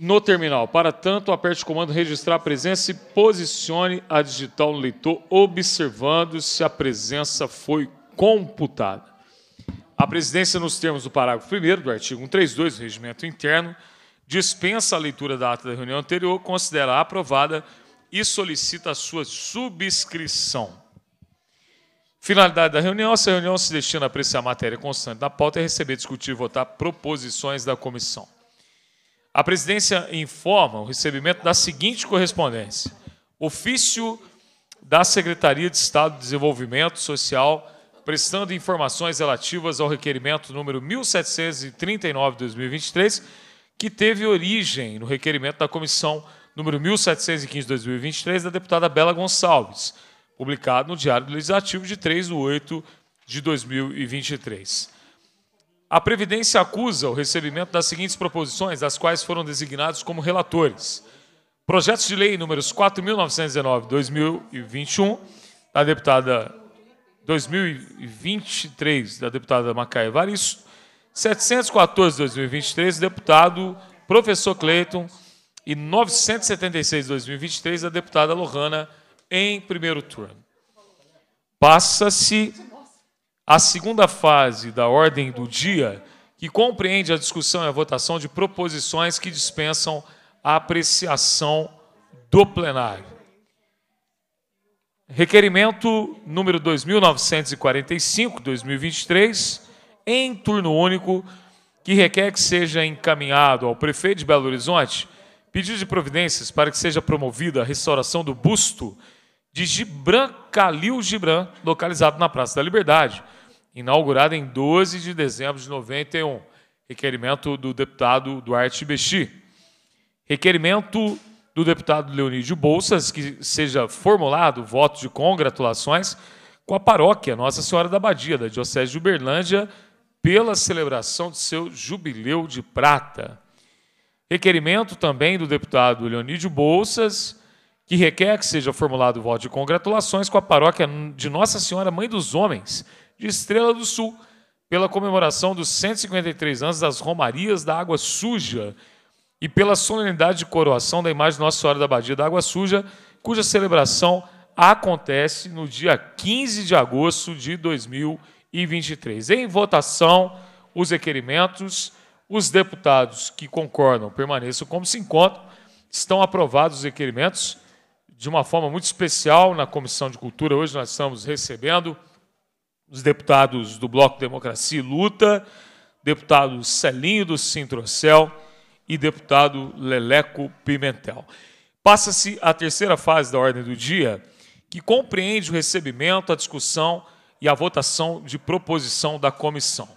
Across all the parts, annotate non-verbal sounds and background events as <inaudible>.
no terminal. Para tanto, aperte o comando registrar a presença e posicione a digital no leitor, observando se a presença foi computada. A presidência, nos termos do parágrafo 1 do artigo 132 do Regimento Interno, dispensa a leitura da ata da reunião anterior, considera a aprovada e solicita a sua subscrição. Finalidade da reunião: essa reunião se destina a apreciar a matéria constante da pauta e receber, discutir e votar proposições da comissão. A presidência informa o recebimento da seguinte correspondência: ofício da Secretaria de Estado de Desenvolvimento Social, prestando informações relativas ao requerimento número 1739/2023, que teve origem no requerimento da comissão número 1715/2023 da deputada Bela Gonçalves, publicado no Diário Legislativo de 3 de 8 de 2023. A Previdência acusa o recebimento das seguintes proposições, das quais foram designados como relatores. Projetos de lei números 4.919-2021, da deputada 2023, da deputada Macaia Evaristo, 714-2023, deputado professor Cleiton, e 976-2023, da deputada Lohana, em primeiro turno. Passa-se a segunda fase da ordem do dia, que compreende a discussão e a votação de proposições que dispensam a apreciação do plenário. Requerimento número 2945/2023, em turno único, que requer que seja encaminhado ao prefeito de Belo Horizonte pedido de providências para que seja promovida a restauração do busto de Gibran Khalil Gibran, localizado na Praça da Liberdade inaugurada em 12 de dezembro de 91, requerimento do deputado Duarte Bexi. Requerimento do deputado Leonídio Bolsas que seja formulado voto de congratulações com a paróquia Nossa Senhora da Abadia, da Diocese de Uberlândia, pela celebração de seu jubileu de prata. Requerimento também do deputado Leonídio Bolsas, que requer que seja formulado o voto de congratulações com a paróquia de Nossa Senhora Mãe dos Homens, de Estrela do Sul, pela comemoração dos 153 anos das Romarias da Água Suja e pela solenidade de coroação da imagem de Nossa Senhora da Badia da Água Suja, cuja celebração acontece no dia 15 de agosto de 2023. Em votação, os requerimentos, os deputados que concordam permaneçam como se encontram, estão aprovados os requerimentos de uma forma muito especial na Comissão de Cultura. Hoje nós estamos recebendo os deputados do Bloco Democracia e Luta, deputado Celinho do Sintrocel e deputado Leleco Pimentel. Passa-se a terceira fase da ordem do dia, que compreende o recebimento, a discussão e a votação de proposição da comissão.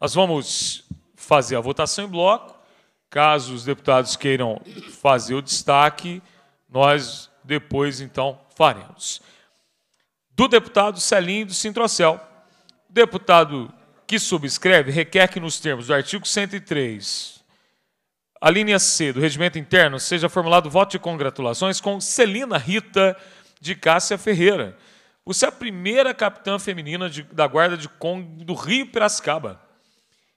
Nós vamos fazer a votação em bloco. Caso os deputados queiram fazer o destaque, nós depois então faremos. Do deputado Celinho do Sintrocel. O deputado que subscreve requer que, nos termos do artigo 103, a linha C do regimento interno, seja formulado voto de congratulações com Celina Rita de Cássia Ferreira. Você é a primeira capitã feminina de, da Guarda de Congo do Rio Piracicaba.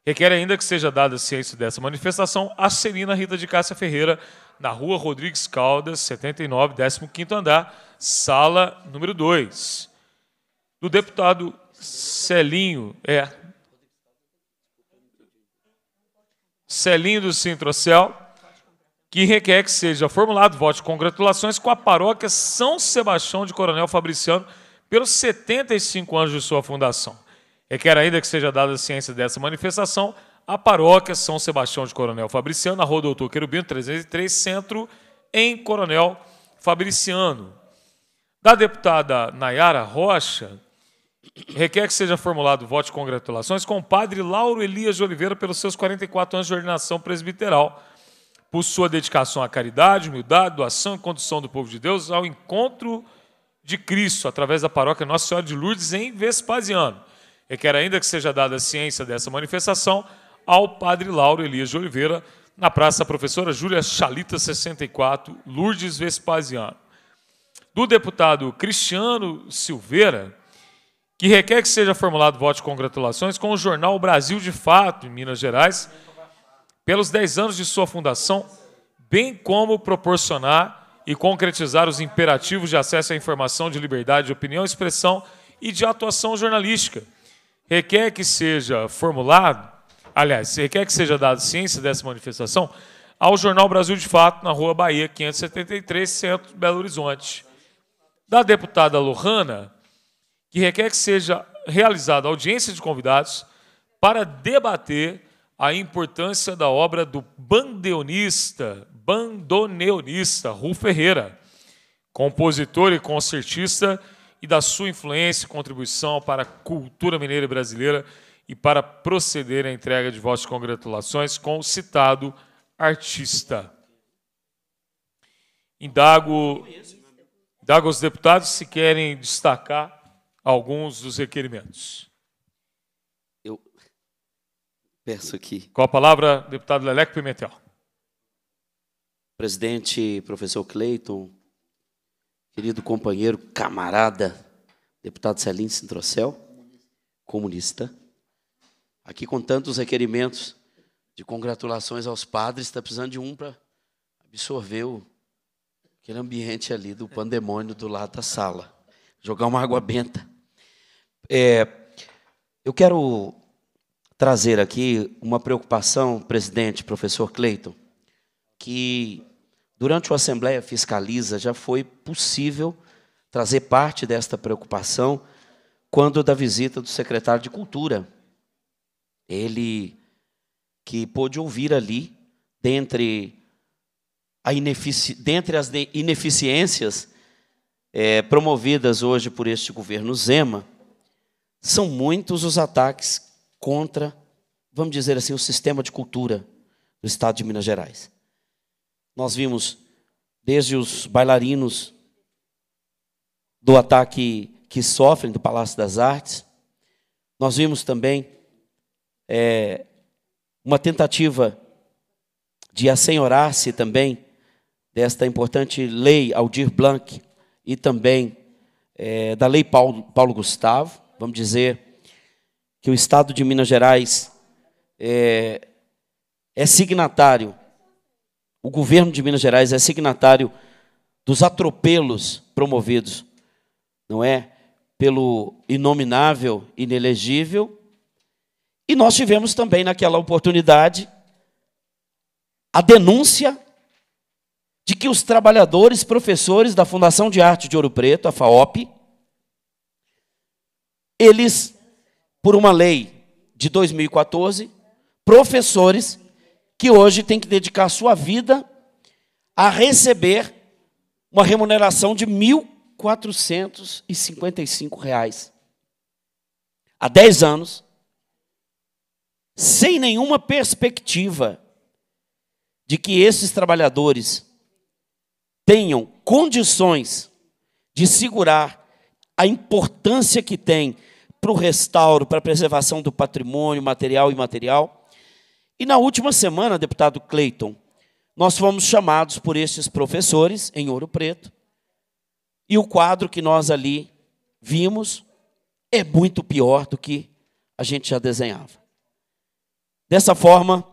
Requer ainda que seja dada ciência dessa manifestação a Celina Rita de Cássia Ferreira, na rua Rodrigues Caldas, 79, 15 andar, sala número 2. Do deputado Celinho, é. Celinho do Sintrocel, que requer que seja formulado voto de congratulações com a paróquia São Sebastião de Coronel Fabriciano pelos 75 anos de sua fundação. Requer ainda que seja dada a ciência dessa manifestação à paróquia São Sebastião de Coronel Fabriciano, na Rua Doutor Querubino 303, Centro, em Coronel Fabriciano. Da deputada Nayara Rocha, requer que seja formulado voto de congratulações com o padre Lauro Elias de Oliveira pelos seus 44 anos de ordenação presbiteral, por sua dedicação à caridade, humildade, doação e condução do povo de Deus ao encontro de Cristo através da paróquia Nossa Senhora de Lourdes em Vespasiano requer ainda que seja dada a ciência dessa manifestação ao padre Lauro Elias de Oliveira, na Praça Professora Júlia Chalita, 64, Lourdes Vespasiano. Do deputado Cristiano Silveira, que requer que seja formulado voto de congratulações com o jornal Brasil de Fato, em Minas Gerais, pelos 10 anos de sua fundação, bem como proporcionar e concretizar os imperativos de acesso à informação de liberdade de opinião, expressão e de atuação jornalística requer que seja formulado, aliás, requer que seja dado ciência dessa manifestação ao Jornal Brasil de Fato, na Rua Bahia, 573, Centro, Belo Horizonte, da deputada Lohana, que requer que seja realizada audiência de convidados para debater a importância da obra do bandoneonista, bandoneonista Ru Ferreira, compositor e concertista e da sua influência e contribuição para a cultura mineira e brasileira e para proceder à entrega de vossas congratulações com o citado artista. Indago, indago aos deputados se querem destacar alguns dos requerimentos. Eu peço aqui. Com a palavra, deputado Leleco Pimentel. Presidente, professor Cleiton, querido companheiro, camarada, deputado Celim Sintrocel, comunista, aqui com tantos requerimentos de congratulações aos padres, está precisando de um para absorver o, aquele ambiente ali do pandemônio do lado da sala, jogar uma água benta. É, eu quero trazer aqui uma preocupação, presidente, professor Cleiton, que Durante a Assembleia Fiscaliza, já foi possível trazer parte desta preocupação quando da visita do secretário de Cultura. Ele que pôde ouvir ali, dentre, a inefici dentre as de ineficiências é, promovidas hoje por este governo Zema, são muitos os ataques contra, vamos dizer assim, o sistema de cultura do Estado de Minas Gerais. Nós vimos desde os bailarinos do ataque que sofrem do Palácio das Artes, nós vimos também é, uma tentativa de assenhorar-se também desta importante lei Aldir Blanc e também é, da lei Paulo, Paulo, Gustavo, vamos dizer que o Estado de Minas Gerais é, é signatário o governo de Minas Gerais é signatário dos atropelos promovidos, não é? Pelo inominável, inelegível. E nós tivemos também naquela oportunidade a denúncia de que os trabalhadores, professores da Fundação de Arte de Ouro Preto, a FAOP, eles, por uma lei de 2014, professores que hoje tem que dedicar sua vida a receber uma remuneração de R$ reais Há 10 anos, sem nenhuma perspectiva de que esses trabalhadores tenham condições de segurar a importância que tem para o restauro, para a preservação do patrimônio material e imaterial e na última semana, deputado Clayton, nós fomos chamados por estes professores em Ouro Preto, e o quadro que nós ali vimos é muito pior do que a gente já desenhava. Dessa forma,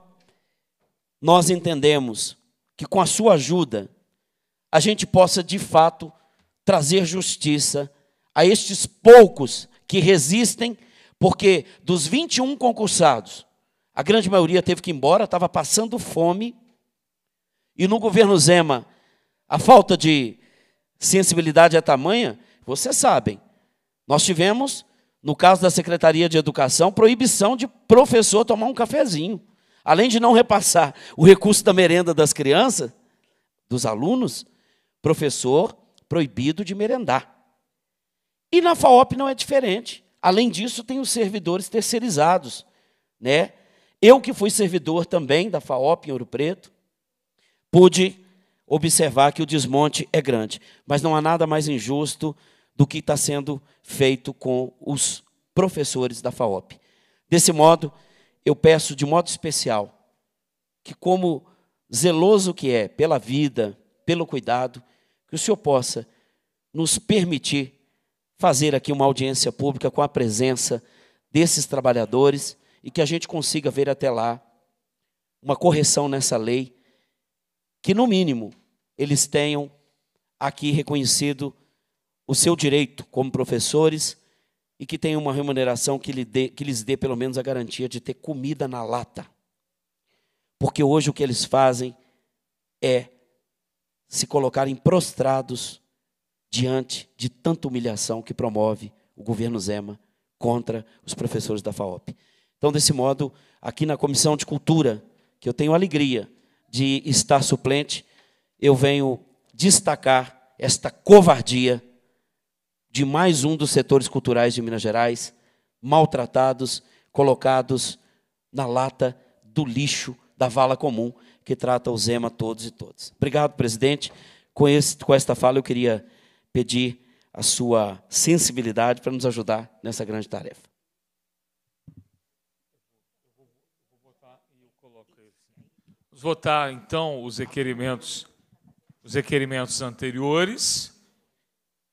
nós entendemos que com a sua ajuda, a gente possa de fato trazer justiça a estes poucos que resistem, porque dos 21 concursados, a grande maioria teve que ir embora, estava passando fome. E no governo Zema, a falta de sensibilidade é tamanha, vocês sabem. Nós tivemos, no caso da Secretaria de Educação, proibição de professor tomar um cafezinho. Além de não repassar o recurso da merenda das crianças, dos alunos, professor proibido de merendar. E na FAOP não é diferente. Além disso, tem os servidores terceirizados, né? Eu que fui servidor também da FAOP em Ouro Preto, pude observar que o desmonte é grande, mas não há nada mais injusto do que está sendo feito com os professores da FAOP. Desse modo, eu peço de modo especial que, como zeloso que é pela vida, pelo cuidado, que o Senhor possa nos permitir fazer aqui uma audiência pública com a presença desses trabalhadores e que a gente consiga ver até lá uma correção nessa lei, que no mínimo eles tenham aqui reconhecido o seu direito como professores e que tenham uma remuneração que, lhe dê, que lhes dê pelo menos a garantia de ter comida na lata. Porque hoje o que eles fazem é se colocarem prostrados diante de tanta humilhação que promove o governo Zema contra os professores da FAOP. Então, desse modo, aqui na Comissão de Cultura, que eu tenho alegria de estar suplente, eu venho destacar esta covardia de mais um dos setores culturais de Minas Gerais, maltratados, colocados na lata do lixo da vala comum que trata o Zema todos e todas. Obrigado, presidente. Com, esse, com esta fala, eu queria pedir a sua sensibilidade para nos ajudar nessa grande tarefa. Vamos votar então os requerimentos, os requerimentos anteriores.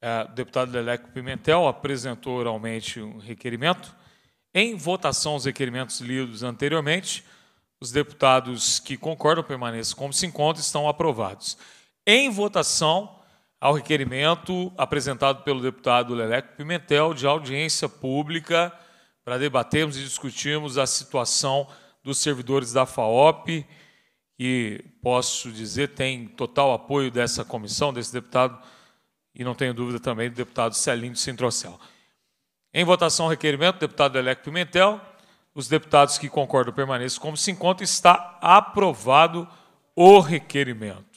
É, o deputado Leleco Pimentel apresentou oralmente um requerimento. Em votação, os requerimentos lidos anteriormente, os deputados que concordam permaneçam como se encontram estão aprovados. Em votação, ao requerimento apresentado pelo deputado Leleco Pimentel de audiência pública para debatermos e discutirmos a situação dos servidores da FAOP que posso dizer tem total apoio dessa comissão, desse deputado, e não tenho dúvida também do deputado Celinho de Sintrocel. Em votação, requerimento, deputado Eleco Pimentel, os deputados que concordam permaneçam como se encontra, está aprovado o requerimento.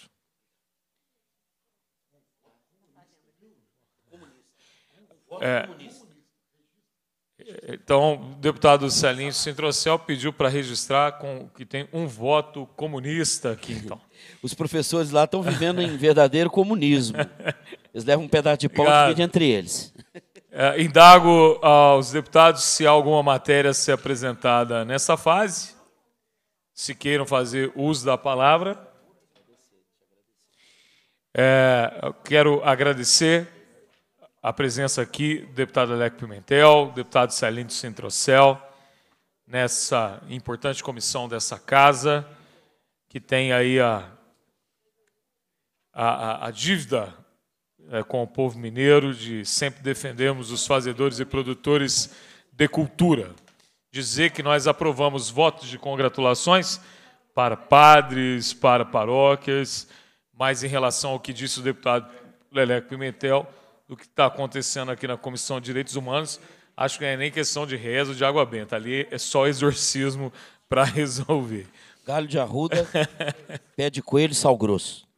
É, então, o deputado Celinho Sintrocel pediu para registrar com, que tem um voto comunista aqui, então. <laughs> Os professores lá estão vivendo em verdadeiro comunismo. Eles levam um pedaço de pau e entre eles. É, indago aos deputados se há alguma matéria a ser apresentada nessa fase, se queiram fazer uso da palavra. É, quero agradecer a presença aqui do deputado Alec Pimentel, deputado Celinto Centrocel, nessa importante comissão dessa casa, que tem aí a, a, a dívida é, com o povo mineiro de sempre defendermos os fazedores e produtores de cultura. Dizer que nós aprovamos votos de congratulações para padres, para paróquias, mas em relação ao que disse o deputado Leleco Pimentel, do que está acontecendo aqui na Comissão de Direitos Humanos. Acho que não é nem questão de rezo de água benta. Ali é só exorcismo <laughs> para resolver. Galho de arruda, <laughs> pé de coelho e sal grosso.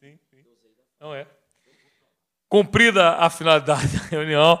Sim, sim. Não é. Cumprida a finalidade <laughs> da reunião,